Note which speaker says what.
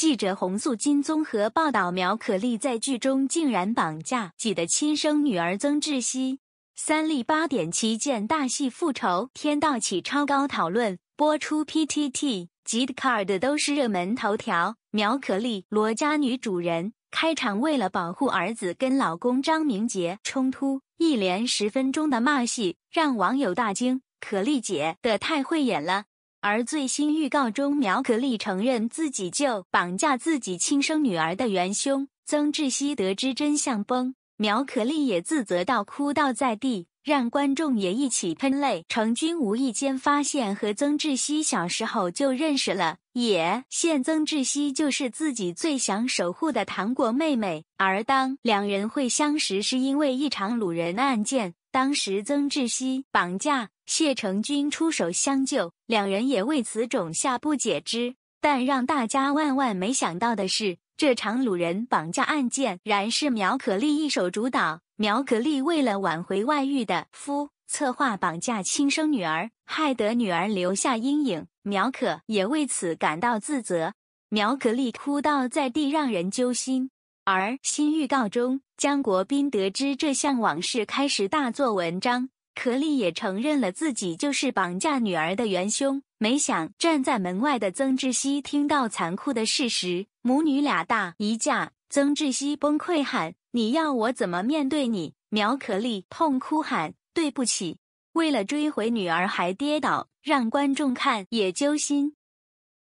Speaker 1: 记者洪素金综合报道：苗可丽在剧中竟然绑架己的亲生女儿曾志熙。三立八点七件大戏《复仇天道》起超高讨论，播出 PTT、c 的 r d 都是热门头条。苗可丽罗家女主人开场为了保护儿子，跟老公张明杰冲突，一连十分钟的骂戏让网友大惊，可丽姐的太会演了。而最新预告中，苗可丽承认自己就绑架自己亲生女儿的元凶，曾志熙得知真相崩，苗可丽也自责到哭倒在地，让观众也一起喷泪。成军无意间发现和曾志熙小时候就认识了，也现曾志熙就是自己最想守护的糖果妹妹。而当两人会相识，是因为一场掳人案件。当时曾志熙绑架谢成军出手相救，两人也为此种下不解之。但让大家万万没想到的是，这场鲁人绑架案件然是苗可丽一手主导。苗可丽为了挽回外遇的夫，策划绑架亲生女儿，害得女儿留下阴影。苗可也为此感到自责，苗可丽哭到在地，让人揪心。而新预告中，姜国斌得知这项往事，开始大做文章。可莉也承认了自己就是绑架女儿的元凶。没想站在门外的曾志熙听到残酷的事实，母女俩大一架。曾志熙崩溃喊：“你要我怎么面对你？”苗可莉痛哭喊：“对不起！”为了追回女儿还跌倒，让观众看也揪心。